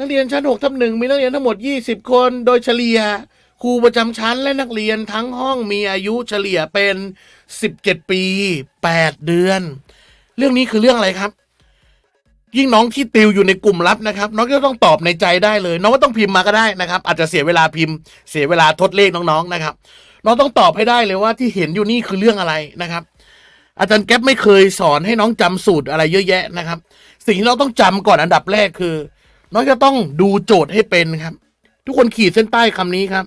นักเรียนชั้น6ทับหนึ่ง มีนักเรียนทั้งหมด20 คน โดยเฉลี่ยครูประจำชั้นและนักเรียนทั้งห้องมีอายุเฉลี่ยเป็น 17 ปี 8 เดือน เรื่องนี้คือเรื่องอะไรครับ ยิ่งน้องที่ติวอยู่ในกลุ่มลับนะครับน้องก็ต้องตอบในใจได้เลย น้องว่าต้องพิมพ์มาก็ได้นะครับอาจจะเสียเวลาพิมพ์ เสียเวลาทดเลขน้องๆนะครับน้องต้องตอบให้ได้เลยว่าที่เห็นอยู่นี่คือเรื่องอะไรนะครับ อาจารย์แก๊ปไม่เคยสอนให้น้องจำสูตรอะไรเยอะแยะนะครับ สิ่งที่เราต้องจำก่อนอันดับแรกคือน้องจะต้องดูโจทย์ให้เป็นครับ ทุกคนขีดเส้นใต้คำนี้ครับ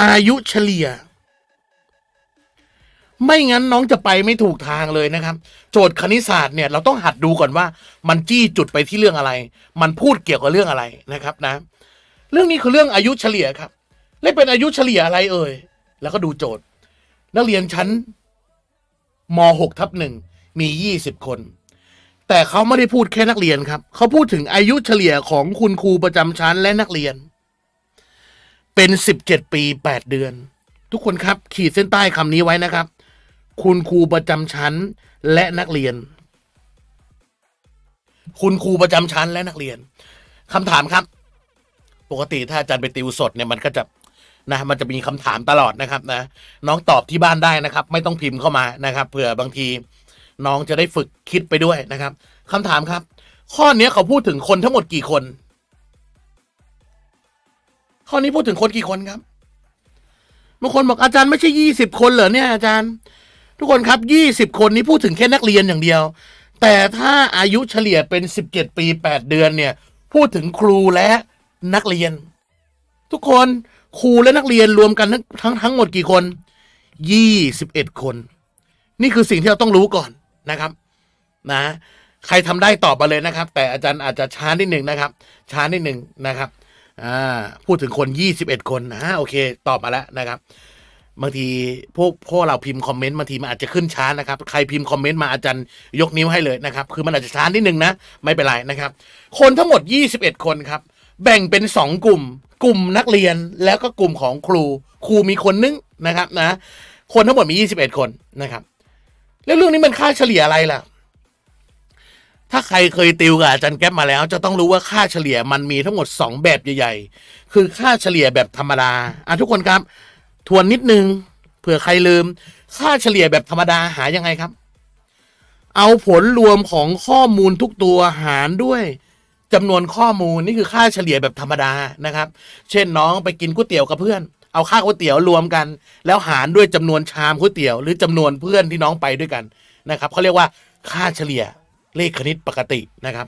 อายุเฉลี่ย ไม่งั้นน้องจะไปไม่ถูกทางเลยนะครับ โจทย์คณิตศาสตร์เนี่ย เรา ต้องหัดดู ก่อน ว่า มันจี้จุดไปที่เรื่องอะไร มันพูดเกี่ยวกับเรื่องอะไรนะครับนะเรื่องนี้ คือ เรื่อง อายุเฉลี่ยครับเละเป็นอายุเฉลี่ยอะไร เอ่ยแล้วก็ดูโจทย์นักเรียนชั้นม .6 ทับหนึ่งมี20คนแต่เขาไม่ได้พูดแค่นักเรียนครับ เขาพูดถึงอายุเฉลี่ยของคุณครูประจำชั้นและนักเรียน เป็นสิบเจ็ดปีแปดเดือน ทุกคนครับขีดเส้นใต้คำนี้ไว้นะครับ คุณครูประจำชั้นและนักเรียน คุณครูประจำชั้นและนักเรียนคำถามครับ ปกติถ้าอาจารย์ไปติวสดเนี่ยมันก็จะนะมันจะมีคำถามตลอดนะครับนะน้องตอบที่บ้านได้นะครับ ไม่ต้องพิมพ์เข้ามานะครับเผื่อบางทีน้องจะได้ฝึกคิดไปด้วยนะครับคำถามครับ ข้อนี้เขาพูดถึงคนทั้งหมดกี่คน ข้อนี้พูดถึงคนกี่คนครับ บางคนบอกอาจารย์ไม่ใช่ยี่สิบคนเหรอเนี่ยอาจารย์ ทุกคนครับยี่สิบคนนี้พูดถึงแค่นักเรียนอย่างเดียว แต่ถ้าอายุเฉลี่ยเป็นสิบเจ็ดปีแปดเดือนเนี่ย พูดถึงครูและนักเรียน ทุกคนครูและนักเรียนรวมกันทั้งทั้งทั้งหมดกี่คน ยี่สิบเอ็ดคน นี่คือสิ่งที่เราต้องรู้ก่อนนะครับ นะ ใครทำได้ตอบมาเลยนะครับ แต่อาจารย์อาจจะช้านิดหนึ่งนะครับ ช้านิดหนึ่งนะครับอ่าพูดถึงคนยี่สิบเอ็ดคนฮะโอเคตอบมาแล้วนะครับบางทีพวกพวกเราพิมพ์คอมเมนต์บางที มันอาจจะขึ้นช้านะครับ ใครพิมพ์คอมเมนต์มาอาจารย์ยกนิ้วให้เลยนะครับ คือมันอาจจะช้านิดหนึ่งนะไม่เป็นไรนะครับ คนทั้งหมด21คนครับ แบ่งเป็น2กลุ่ม กลุ่มนักเรียนแล้วก็กลุ่มของครูครูมีคนนึงนะครับนะคนทั้งหมดมี21คนนะครับแล้วเรื่องนี้มันค่าเฉลี่ยอะไรล่ะ ถ้าใครเคยติวกับอาจารย์แก๊ปมาแล้ว จะต้องรู้ว่าค่าเฉลี่ยมันมีทั้งหมด2แบบใหญ่ๆ คือค่าเฉลี่ยแบบธรรมดาอ่ะทุกคนครับ ทวนนิดนึงเผื่อใครลืม ค่าเฉลี่ยแบบธรรมดาหายังไงครับ เอาผลรวมของข้อมูลทุกตัวหารด้วยจำนวนข้อมูลนี่คือค่าเฉลี่ยแบบธรรมดานะครับ เช่นน้องไปกินก๋วยเตี๋ยวกับเพื่อนเอาค่าก๋วยเตี๋ยวรวมกัน แล้วหารด้วยจำนวนชามก๋วยเตี๋ยวหรือจำนวนเพื่อนที่น้องไปด้วยกันนะครับเขาเรียกว่าค่าเฉลี่ยเลขคณิตปกตินะครับ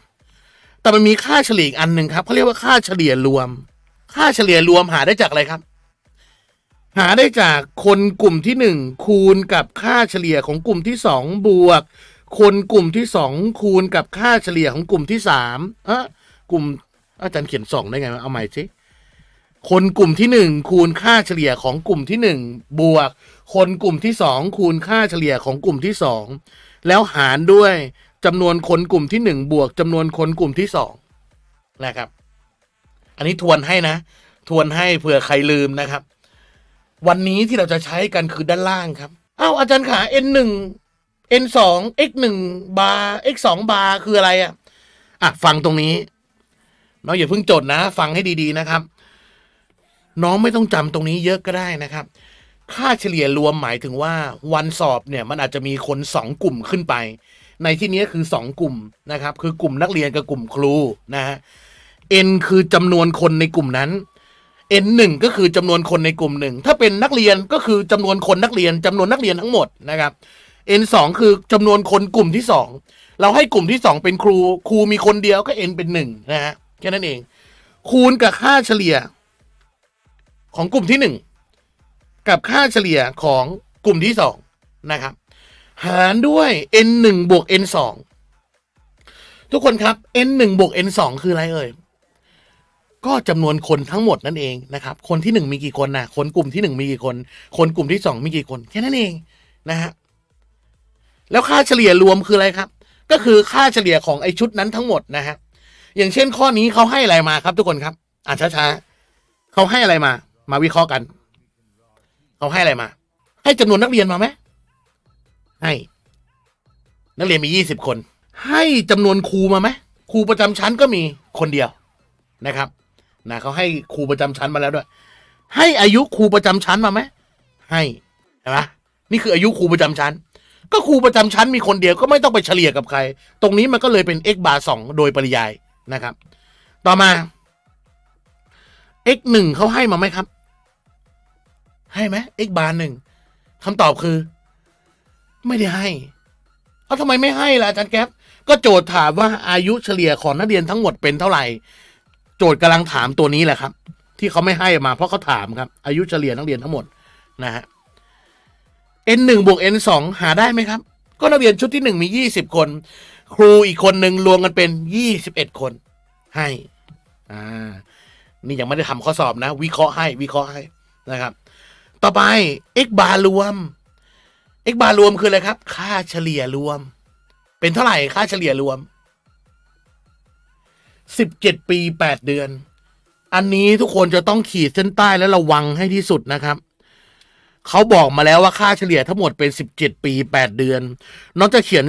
แต่มันมีค่าเฉลี่ยอกันหนึ่งครับเขาเรียกว่าค่าเฉลี่ยรวม ค่าเฉลี่ยรวมหาได้จากอะไรครับ หาได้จากคนกลุ่มที่หนึ่งคูณกับค่าเฉลี่ยของกลุ่มที่สองบวก คนกลุ่มที่สองคูณกับค่าเฉลี่ยของกลุ่มที่สามเอะกลุ่มอาจารย์เขียนสองได้ไงเอาใหม่สิคนกลุ่มที่หนึ่งคูณค่าเฉลี่ยของกลุ่มที่หนึ่งบวก คนกลุ่มที่สองคูณค่าเฉลี่ยของกลุ่มที่สองแล้วหารด้วยจำนวนคนกลุ่มที่หนึ่งบวกจำนวนคนกลุ่มที่สองนะครับ อันนี้ทวนให้นะ ทวนให้เผื่อใครลืมนะครับ วันนี้ที่เราจะใช้กันคือด้านล่างครับอ้าวอาจารย์ขา n หนึ่ง n สอง x หนึ่งบา x สองบาคืออะไรอะอ่ะฟังตรงนี้เราอย่าเพิ่งจดนะ ฟังให้ดีๆนะครับน้องไม่ต้องจำตรงนี้เยอะก็ได้นะครับ ค่าเฉลี่ยรวมหมายถึงว่า วันสอบเนี่ย มันอาจจะมีคน 2 กลุ่มขึ้นไป ในที่นี้คือ 2 กลุ่มนะครับ คือกลุ่มนักเรียนกับกลุ่มครูนะฮะ n คือจำนวนคนในกลุ่มนั้น n 1ก็คือจำนวนคนในกลุ่มหนึ่ง ถ้าเป็นนักเรียนก็คือจำนวนคนนักเรียน จำนวนนักเรียนทั้งหมดนะครับ n 2คือจำนวนคนกลุ่มที่2เราให้กลุ่มที่2เป็นครูครูมีคนเดียวก็ n เป็น1นะฮะแค่นั้นเอง คูณกับค่าเฉลี่ยของกลุ่มที่หนึ่งกับค่าเฉลี่ยของกลุ่มที่สองนะครับ หารด้วย n 1บวก n 2ทุกคนครับ n 1บวก n 2คืออะไรเอ่ยก็จำนวนคนทั้งหมดนั่นเองนะครับ คนที่1มีกี่คนนะคนกลุ่มที่1มีกี่คน คนกลุ่มที่2มีกี่คนแค่นั้นเองนะฮะแล้วค่าเฉลี่ยรวมคืออะไรครับ ก็คือค่าเฉลี่ยของไอชุดนั้นทั้งหมดนะฮะอย่างเช่นข้อนี้เขาให้อะไรมาครับ ทุกคนครับอ่านช้าๆเขาให้อะไรมามาวิเคราะห์กัน เขาให้อะไรมา ให้จำนวนนักเรียนมาไหมให้ นักเรียนมียี่สิบคน ให้จำนวนครูมาไหมครูประจำชั้นก็มีคนเดียวนะครับ นะเขาให้ครูประจำชั้นมาแล้วด้วย ให้อายุครูประจำชั้นมาไหมให้ ใช่ไหมนี่คืออายุครูประจำชั้น ก็ครูประจำชั้นมีคนเดียว ก็ไม่ต้องไปเฉลี่ยกับใคร ตรงนี้มันก็เลยเป็น x บาร์สองโดยปริยายนะครับ ต่อมา x หนึ่งเขาให้มาไหมครับให้ไหม x บาร์หนึ่งคำตอบคือ ไม่ได้ให้เอาทำไมไม่ให้ล่ะอาจารย์แก๊ปก็โจทย์ถามว่าอายุเฉลี่ยของนักเรียนทั้งหมดเป็นเท่าไหร่ โจทย์กำลังถามตัวนี้แหละครับ ที่เขาไม่ให้มาเพราะเขาถามครับ อายุเฉลี่ยนักเรียนทั้งหมด นะฮะ n งบวก n งหาได้ไหมครับ ก็นักเรียนชุดที่หนึ่งมียี่สิบคน ครูอีกคนหนึ่งรวมกันเป็นยี่สิบเอ็ดคน ให้ อ่า นี่ยังไม่ได้ทำข้อสอบนะ วิเคราะห์ให้ วิเคราะห์ให้นะครับต่อไป x bar รวม x bar รวมคืออะไรครับ ค่าเฉลี่ยรวม เป็นเท่าไหร่ค่าเฉลี่ยรวม 17 ปี8เดือน อันนี้ทุกคนจะต้องขีดเส้นใต้และระวังให้ที่สุดนะครับเขาบอกมาแล้วว่าค่าเฉลี่ยทั้งหมดเป็น17ปี8เดือนน้องจะเขียน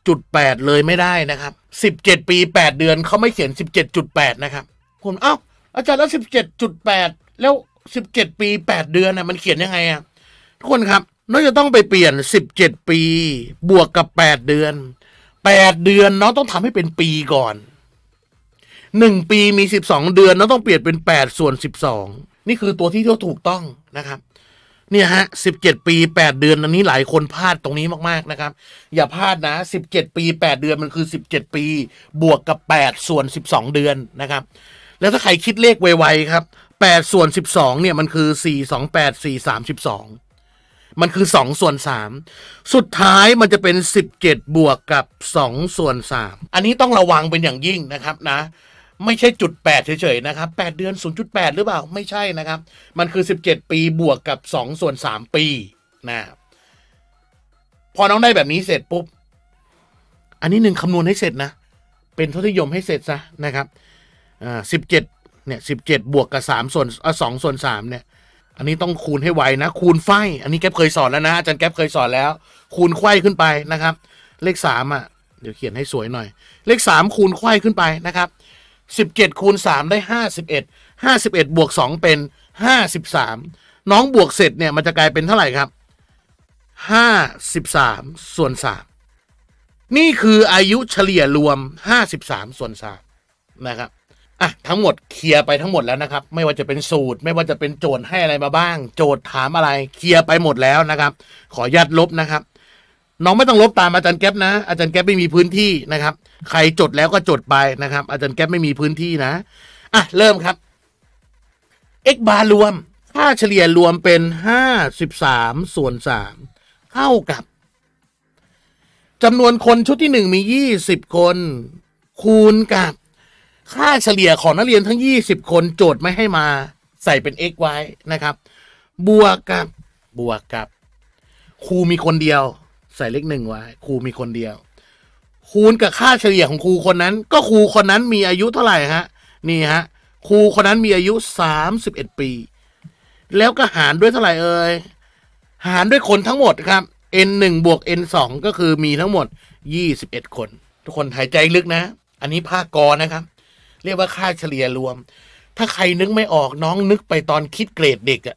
17.8เลยไม่ได้นะครับ17ปี8เดือนเขาไม่เขียน17.8นะครับผมเอา้าอาจารย์แล้ว17.8แล้วสิบเจ็ดปีแปดเดือนน่ะมันเขียนยังไงอ่ะทุกคนครับน้องจะต้องไปเปลี่ยนสิบเจ็ดปี บวกกับแปดเดือนแปดเดือนน้องต้องทำให้เป็นปีก่อนหนึ่งปีมีสิบสองเดือนน้องต้องเปลี่ยนเป็นแปดส่วนสิบสองนี่คือตัวที่ทถูกต้องนะครับ เนี่ยฮะสิบเจ็ดปีแปดเดือนอันนี้หลายคนพลาดตรงนี้มากๆนะครับ อย่าพลาดนะสิบเจ็ดปีแปดเดือนมันคือสิบเจ็ดปีบวกกับแปดส่วนสิบสองเดือนนะครับ แล้วถ้า ใครคิดเลขไวๆครับ8ส่วน12 เนี่ย มันคือ 4 2 8 4 3 12มันคือ2ส่วน3สุดท้ายมันจะเป็น 17 บวกกับ2ส่วน3อันนี้ต้องระวังเป็นอย่างยิ่งนะครับนะไม่ใช่จุด 8เฉยๆนะครับ8เดือน0.8หรือเปล่าไม่ใช่นะครับ มันคือ 17 ปีบวกกับ2ส่วน3ปีนะพอน้องได้แบบนี้เสร็จปุ๊บอันนี้หนึ่งคำนวณให้เสร็จนะ เป็นทศนิยมให้เสร็จซะนะครับอ่าสิบเจ็ดเนี่ยสิบเจ็ดบวกกับสามส่วนสองส่วนสามเนี่ยอันนี้ต้องคูณให้ไวนะคูณไฟ อันนี้แก๊ปเคยสอนแล้วนะอาจารย์แก๊ปเคยสอนแล้ว คูณไข้ขึ้นไปนะครับเลขสามอ่ะเดี๋ยวเขียนให้สวยหน่อย เลขสามคูณไข้ขึ้นไปนะครับสิบเจ็ดคูณสามได้ห้าสิบเอ็ดห้าสิบเอ็ดบวกสองเป็นห้าสิบสามน้องบวกเสร็จเนี่ยมันจะกลายเป็นเท่าไหร่ครับห้าสิบสามส่วนสามนี่คืออายุเฉลี่ยรวมห้าสิบสามส่วนสามนะครับอ่ะทั้งหมดเคลียร์ไปทั้งหมดแล้วนะครับ ไม่ว่าจะเป็นสูตร ไม่ว่าจะเป็นโจทย์ให้อะไรมาบ้าง โจทย์ถามอะไรเคลียร์ไปหมดแล้วนะครับ ขอยัดลบนะครับน้องไม่ต้องลบ ตามอาจารย์แก๊ปนะ อาจารย์แก๊ปไม่มีพื้นที่นะครับใครจดแล้วก็จดไปนะครับ อาจารย์แก๊ปไม่มีพื้นที่นะอ่ะเริ่มครับ x บาร์รวมค่าเฉลี่ยรวมเป็นห้าสิบสามส่วนสามเท่ากับจำนวนคนชุดที่หนึ่งมียี่สิบคน คูณกับค่าเฉลี่ยของนักเรียนทั้ง 20 คน โจทย์ไม่ให้มา ใส่เป็น x ไว้นะครับ บวกกับ บวกกับครูมีคนเดียว ใส่เลขหนึ่งไว้ครูมีคนเดียว คูณกับค่าเฉลี่ยของครูคนนั้น ก็ครูคนนั้นมีอายุเท่าไหร่ฮะนี่ฮะครูคนนั้นมีอายุสามสิบเอ็ดปี แล้วก็หารด้วยเท่าไหร่เอ่ยหารด้วยคนทั้งหมดครับ n หนึ่งบวก n สองก็คือมีทั้งหมดยี่สิบเอ็ดคน ทุกคนหายใจลึกนะ อันนี้ภาคกอนะครับเรียกว่าค่าเฉลี่ยรวม ถ้าใครนึกไม่ออกน้องนึกไปตอนคิดเกรดเด็กอะ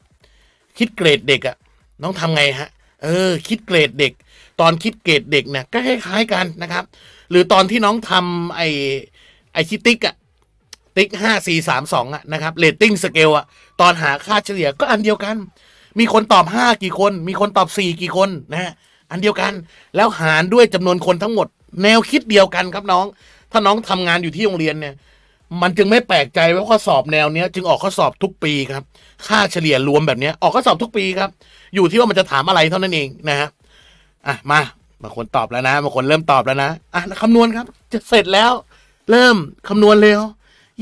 คิดเกรดเด็กอะน้องทำไงฮะ เออ คิดเกรดเด็ก ตอนคิดเกรดเด็กเนี่ย ก็คล้ายๆกันนะครับ หรือตอนที่น้องทำไอไอชิติ๊กอะติ๊กห้าสี่สามสองอะนะครับ เรตติ้งสเกลอะตอนหาค่าเฉลี่ยก็อันเดียวกัน มีคนตอบห้ากี่คน มีคนตอบสี่กี่คนนะฮะ อันเดียวกัน แล้วหารด้วยจำนวนคนทั้งหมด แนวคิดเดียวกันครับน้อง ถ้าน้องทำงานอยู่ที่โรงเรียนเนี่ยมันจึงไม่แปลกใจว่าข้อสอบแนวเนี้ยจึงออกข้อสอบทุกปีครับ ค่าเฉลี่ยรวมแบบเนี้ยออกข้อสอบทุกปีครับ อยู่ที่ว่ามันจะถามอะไรเท่านั้นเองนะฮะ อ่ะมา บางคนตอบแล้วนะ บางคนเริ่มตอบแล้วนะ อ่ะคำนวณครับ จะเสร็จแล้ว เริ่มคำนวณเร็ว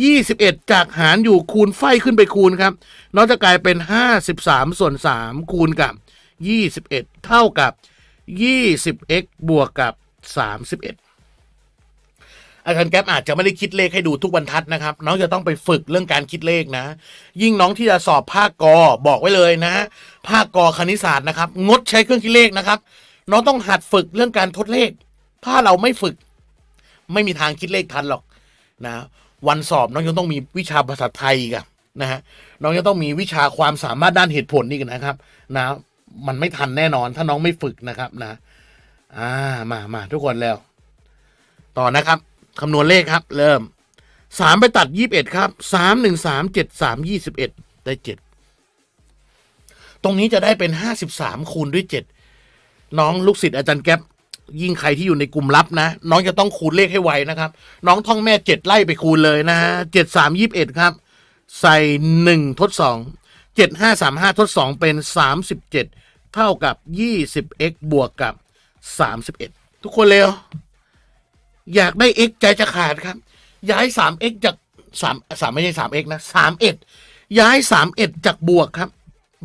ยี่สิบเอ็ดจากหารอยู่คูณไฟขึ้นไปคูณครับเราจะกลายเป็นห้าสิบสามส่วนสามคูณกับยี่สิบเอ็ดเท่ากับยี่สิบเอ็์บวกกับสามสิบเอ็ดอาจารย์แก๊ปอาจจะไม่ได้คิดเลขให้ดูทุกบรรทัดนะครับ น้องจะต้องไปฝึกเรื่องการคิดเลขนะ ยิ่งน้องที่จะสอบภาคกอบอกไว้เลยนะภาคกอคณิตศาสตร์นะครับ งดใช้เครื่องคิดเลขนะครับ น้องต้องหัดฝึกเรื่องการทดเลข ถ้าเราไม่ฝึก ไม่มีทางคิดเลขทันหรอกนะวันสอบน้องยังต้องมีวิชาภาษาไทยกันนะฮะน้องยังต้องมีวิชาความสามารถด้านเหตุผลนี่กันนะครับนะมันไม่ทันแน่นอน ถ้าน้องไม่ฝึกนะครับ นะ อ่ามามาทุกคนแล้ว ต่อนะครับคำนวณเลขครับ เริ่มสามไปตัดยี่บเอ็ดครับสามหนึ่งสามเจ็ดสามยี่สิบเอ็ดได้เจ็ดตรงนี้จะได้เป็นห้าสิบสามคูณด้วยเจ็ดน้องลูกศิษย์อาจารย์แก๊ปยิ่งใครที่อยู่ในกลุ่มลับนะ น้องจะต้องคูณเลขให้ไวนะครับ น้องท่องแม่เจ็ดไล่ไปคูณเลยนะเจ็ดสามยี่บเอ็ดครับ ใส่หนึ่งทดสองเจ็ดห้าสามห้าทดสองเป็นสามสิบเจ็ดเท่ากับยี่สิบเอ็กบวกกับสามสิบเอ็ดทุกคนเร็วอยากได้ x ใจจะขาดครับ ย้าย 3x จาก3 3ไม่ใช่ 3x นะ3ดย้าย 3x จากบวกครับ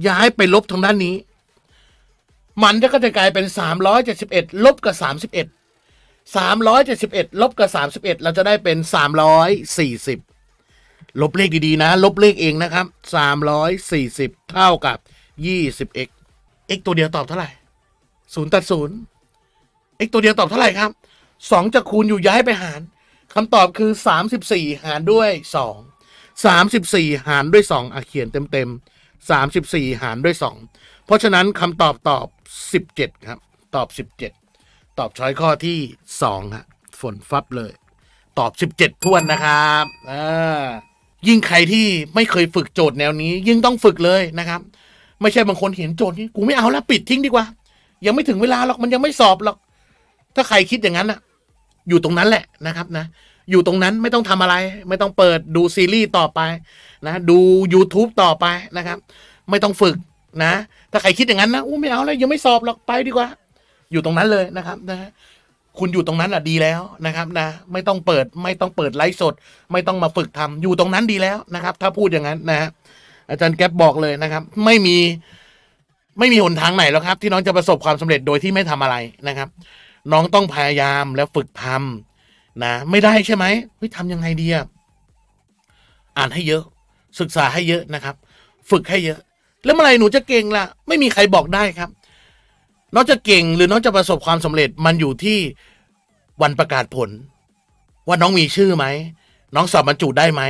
ย้ายไปลบทางด้านนี้ มันก็จะกลายเป็น371ลบกับ31 371 ลบกับ31 เราจะได้เป็น 340 ลบเลขดีๆนะ ลบเลขเองนะครับ340 เท่ากับ 20x x ตัวเดียวตอบเท่าไหร่0ตัด0 x ตัวเดียวตอบเท่าไหร่ครับสองจะคูณอยู่ย้ายไปหารคำตอบคือสามสิบสี่หารด้วยสองสามสิบสี่หารด้วยสองอ่ะเขียนเต็มๆสามสิบสี่หารด้วยสองเพราะฉะนั้นคำตอบตอบสิบเจ็ดครับ ตอบสิบเจ็ดตอบช้อยข้อที่สองฮะฝนฟับเลย ตอบสิบเจ็ดทวนนะครับอ่ายิ่งใครที่ไม่เคยฝึกโจทย์แนวนี้ ยิ่งต้องฝึกเลยนะครับ ไม่ใช่บางคนเห็นโจทย์นี้กูไม่เอาแล้วปิดทิ้งดีกว่า ยังไม่ถึงเวลาหรอกมันยังไม่สอบหรอกถ้าใครคิดอย่างนั้นอะอยู่ตรงนั้นแหละนะครับนะ อยู่ตรงนั้นไม่ต้องทำอะไร ไม่ต้องเปิดดูซีรีส์ต่อไปนะ ดู YouTube ต่อไปนะครับ ไม่ต้องฝึกนะ ถ้าใครคิดอย่างนั้นนะอู้ไม่เอาแล้วยังไม่สอบหรอกไปดีกว่า อยู่ตรงนั้นเลยนะครับนะคุณอยู่ตรงนั้นอ่ะดีแล้วนะครับนะไม่ต้องเปิดไม่ต้องเปิดไลฟ์สด ไม่ต้องมาฝึกทำอยู่ตรงนั้นดีแล้วนะครับ ถ้าพูดอย่างนั้นนะอาจารย์แก๊ปบอกเลยนะครับ ไม่มีไม่มีหนทางไหนแล้วครับ ที่น้องจะประสบความสำเร็จโดยที่ไม่ทำอะไรนะครับน้องต้องพยายามแล้วฝึกทำนะ ไม่ได้ใช่ไหมเฮ้ยทำยังไงดีอะอ่านให้เยอะศึกษาให้เยอะนะครับ ฝึกให้เยอะแล้วเมื่อไรหนูจะเก่งละ่ะ ไม่มีใครบอกได้ครับน้องจะเก่งหรือน้องจะประสบความสำเร็จมันอยู่ที่วันประกาศผล ว่าน้องมีชื่อไหมน้องสอบบรรจุได้ไหม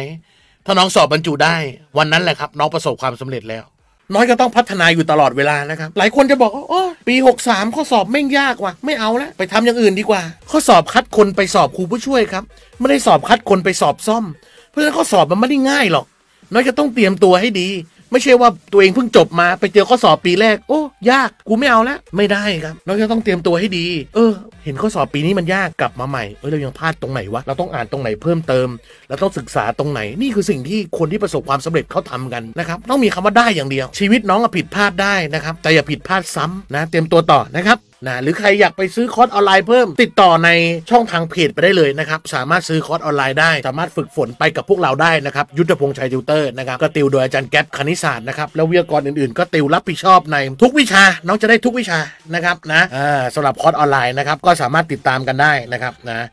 ถ้าน้องสอบบรรจุได้ วันนั้นแหละครับ น้องประสบความสำเร็จแล้วน้อยก็ต้องพัฒนาอยู่ตลอดเวลานะครับ หลายคนจะบอกว่าโอ้ปี63 ข้อสอบไม่ยากว่ะ ไม่เอาละไปทำอย่างอื่นดีกว่า ข้อสอบคัดคนไปสอบครูผู้ช่วยครับ ไม่ได้สอบคัดคนไปสอบซ่อม เพราะฉะนั้นข้อสอบมันไม่ได้ง่ายหรอกน้อยจะต้องเตรียมตัวให้ดีไม่ใช่ว่าตัวเองเพิ่งจบมา ไปเจอข้อสอบปีแรกโอ้ยากกูไม่เอาละไม่ได้ครับเราจะต้องเตรียมตัวให้ดี เออ เห็นข้อสอบปีนี้มันยากกลับมาใหม่เออเรายังพลาดตรงไหนวะเราต้องอ่านตรงไหนเพิ่มเติมเราต้องศึกษาตรงไหนนี่คือสิ่งที่คนที่ประสบความสำเร็จเขาทำกันนะครับต้องมีคำว่าได้อย่างเดียว ชีวิตน้องผิดพลาดได้นะครับ แต่อย่าผิดพลาดซ้ำนะ เตรียมตัวต่อนะครับนะหรือใครอยากไปซื้อคอร์สออนไลน์เพิ่มติดต่อในช่องทางเพจไปได้เลยนะครับ สามารถซื้อคอร์สออนไลน์ได้ สามารถฝึกฝนไปกับพวกเราได้นะครับ ยุทธพงษ์ชัยติวเตอร์นะครับ ก็ติวโดยอาจารย์แก๊ปคณิตศาสตร์นะครับแล้ววิทยากรอื่นๆ ก็ติวรับผิดชอบในทุกวิชาน้องจะได้ทุกวิชานะครับนะสำหรับคอร์สออนไลน์นะครับก็สามารถติดตามกันได้นะครับนะ